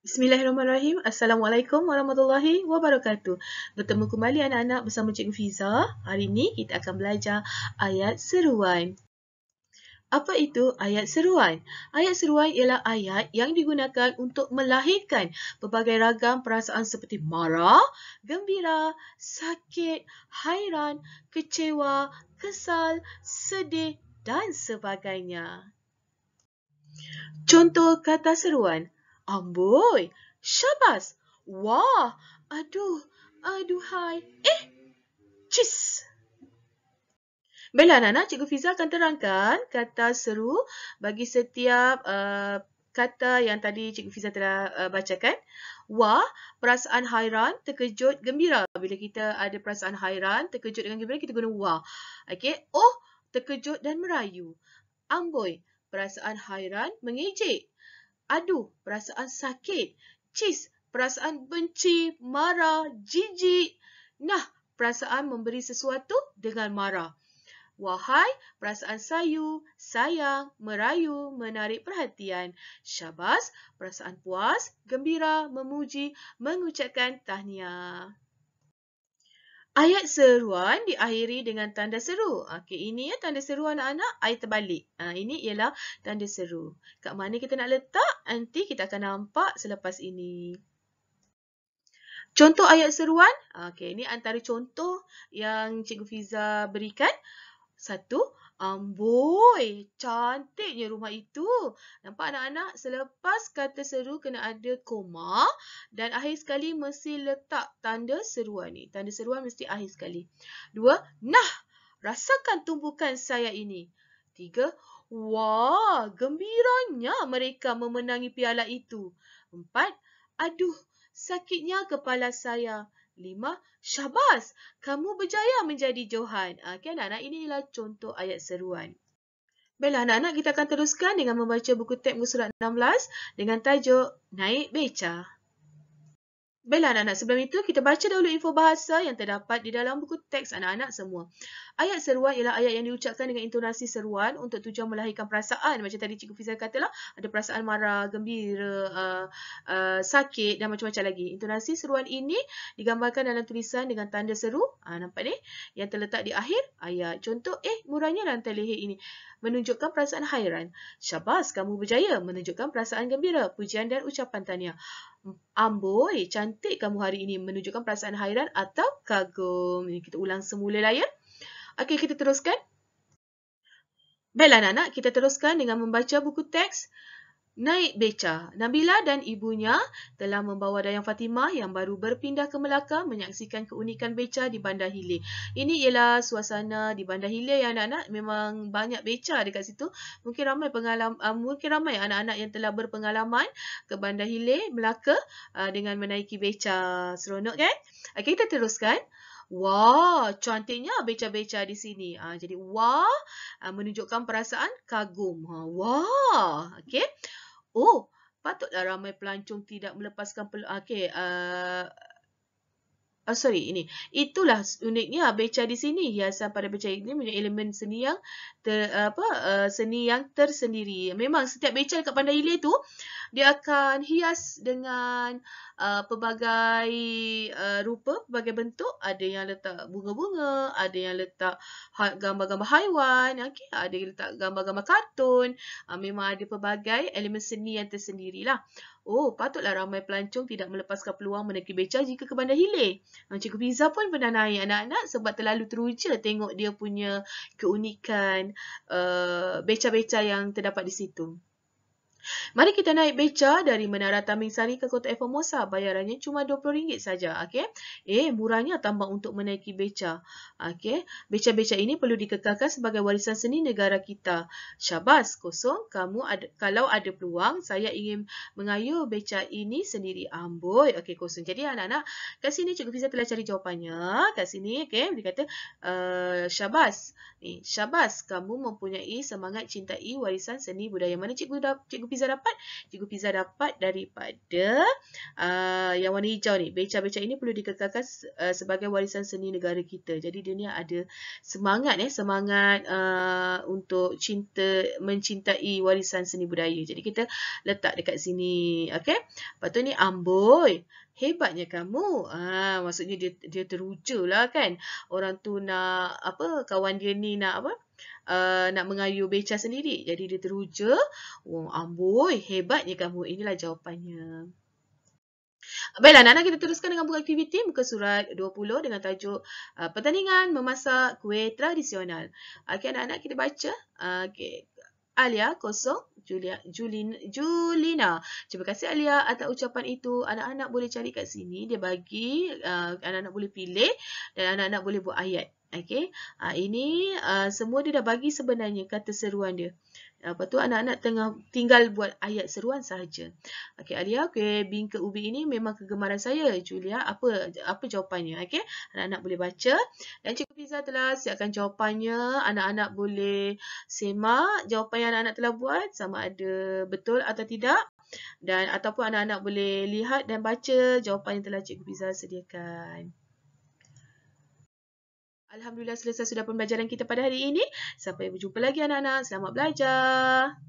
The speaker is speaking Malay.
Bismillahirrahmanirrahim. Assalamualaikum warahmatullahi wabarakatuh. Bertemu kembali anak-anak bersama Cikgu Fiza. Hari ini kita akan belajar ayat seruan. Apa itu ayat seruan? Ayat seruan ialah ayat yang digunakan untuk melahirkan pelbagai ragam perasaan seperti marah, gembira, sakit, hairan, kecewa, kesal, sedih dan sebagainya. Contoh kata seruan. Amboi, syabas. Wah, aduh, Aduh Hai, Eh, cis. Baiklah anak-anak, Cikgu Fiza akan terangkan kata seru bagi setiap uh, kata yang tadi Cikgu Fiza telah uh, bacakan. Wah, perasaan hairan, terkejut, gembira. Bila kita ada perasaan hairan, terkejut dengan gembira, kita guna wah. Okey, oh, terkejut dan merayu. Amboi, perasaan hairan, mengejek aduh, perasaan sakit. Cis, perasaan benci, marah, jijik. Nah, perasaan memberi sesuatu dengan marah. Wahai, perasaan sayu, sayang, merayu, menarik perhatian. Syabas, perasaan puas, gembira, memuji, mengucapkan tahniah. Ayat seruan diakhiri dengan tanda seru. Okey, ini ya tanda seru anak-anak, ayat terbalik. Ha, ini ialah tanda seru. Kat mana kita nak letak? Nanti kita akan nampak selepas ini. Contoh ayat seruan. Okey, ini antara contoh yang Cikgu Fiza berikan. Satu, Amboi, cantiknya rumah itu. Nampak anak-anak, selepas kata seru kena ada koma dan akhir sekali mesti letak tanda seruan ni. Tanda seruan mesti akhir sekali. Dua, nah, rasakan tumbukan saya ini. Tiga, wah, gembiranya mereka memenangi piala itu. Empat, aduh, sakitnya kepala saya lima, syabas, kamu berjaya menjadi Johan. Ah, okey, anak-anak, inilah contoh ayat seruan. Baiklah, anak-anak, kita akan teruskan dengan membaca buku teks surat 16 dengan tajuk Naik Beca. Baiklah anak-anak, sebelum itu kita baca dahulu info bahasa yang terdapat di dalam buku teks anak-anak semua. Ayat seruan ialah ayat yang diucapkan dengan intonasi seruan untuk tujuan melahirkan perasaan. Macam tadi Cikgu Fizal katalah, ada perasaan marah, gembira, uh, uh, sakit dan macam-macam lagi. Intonasi seruan ini digambarkan dalam tulisan dengan tanda seru, ha, nampak ni, yang terletak di akhir ayat. Contoh, eh murahnya rantai leher ini. Menunjukkan perasaan hairan. Syabas, kamu berjaya. Menunjukkan perasaan gembira, pujian dan ucapan tanya. Amboi, cantik cantik kamu hari ini menunjukkan perasaan hairan atau kagum. Ini kita ulang semula lah ya. Okey, kita teruskan. Baiklah anak-anak, kita teruskan dengan membaca buku teks naik beca. Nabila dan ibunya telah membawa Dayang Fatimah yang baru berpindah ke Melaka menyaksikan keunikan beca di Bandar Hilir. Ini ialah suasana di Bandar Hilir yang anak-anak memang banyak beca dekat situ. Mungkin ramai pengalaman uh, mungkin ramai anak-anak yang telah berpengalaman ke Bandar Hilir Melaka uh, dengan menaiki beca. Seronok kan? Okay, ah, kita teruskan. Wah, cantiknya beca-beca di sini. Jadi, wah, menunjukkan perasaan kagum. Wah, okay. Oh, patutlah ramai pelancong tidak melepaskan peluang. Ah, Okey, uh, ah, oh, ah, sorry, ini. Itulah uniknya beca di sini. Hiasan pada beca ini punya elemen seni yang ter, apa, uh, seni yang tersendiri. Memang setiap beca dekat Pandai Ilir tu, uh, dia akan hias dengan uh, pelbagai uh, rupa, pelbagai bentuk. Ada yang letak bunga-bunga, ada yang letak ha, gambar-gambar haiwan, okay? ada yang letak gambar-gambar kartun. Uh, memang ada pelbagai elemen seni yang tersendirilah. Oh, patutlah ramai pelancong tidak melepaskan peluang menegi beca jika ke bandar hilir. Ah, Cikgu Pizza pun pernah naik anak-anak sebab terlalu teruja tengok dia punya keunikan uh, beca-beca yang terdapat di situ. Mari kita naik beca dari Menara Taming Sari ke Kota Formosa. Bayarannya cuma RM20 saja. Okay? Eh, murahnya tambah untuk menaiki beca. Okay? Beca-beca ini perlu dikekalkan sebagai warisan seni negara kita. Syabas, kosong. Kamu ada, kalau ada peluang, saya ingin mengayuh beca ini sendiri. Amboi. Okay, kosong. Jadi, anak-anak, kat sini Cikgu Fiza telah cari jawapannya. Kat sini, okay, dia kata, uh, Syabas. Eh, Syabas, kamu mempunyai semangat cintai warisan seni budaya. Mana Cikgu, Cikgu pizza dapat? Cikgu pizza dapat daripada uh, yang warna hijau ni. Beca-beca ini perlu dikekalkan uh, sebagai warisan seni negara kita. Jadi dia ni ada semangat eh, semangat uh, untuk cinta mencintai warisan seni budaya. Jadi kita letak dekat sini, okey. Patut ni amboi hebatnya kamu. Ah ha, maksudnya dia dia lah kan. Orang tu nak apa kawan dia ni nak apa? Uh, nak mengayuh beca sendiri. Jadi dia teruja. Wah, oh, amboi, hebatnya kamu. Inilah jawapannya. Baiklah, anak-anak kita teruskan dengan buka aktiviti muka surat 20 dengan tajuk uh, pertandingan memasak kuih tradisional. Okey, anak-anak kita baca. Uh, eh, okay. Alia kosong, Julia, Julin, Julina. Terima kasih Alia atas ucapan itu. Anak-anak boleh cari kat sini. Dia bagi. Uh, anak-anak uh, boleh pilih. Dan anak-anak boleh buat ayat. Okey, uh, ini uh, semua dia dah bagi sebenarnya kata seruan dia. Lepas tu anak-anak tengah tinggal buat ayat seruan sahaja. Okey, Alia, okey, bingka ubi ini memang kegemaran saya. Julia, apa apa jawapannya? Okey, anak-anak boleh baca. Dan Cikgu Fiza telah siapkan jawapannya. Anak-anak boleh semak jawapan yang anak-anak telah buat sama ada betul atau tidak. Dan ataupun anak-anak boleh lihat dan baca jawapan yang telah Cikgu Fiza sediakan. Alhamdulillah selesai sudah pembelajaran kita pada hari ini. Sampai berjumpa lagi anak-anak. Selamat belajar.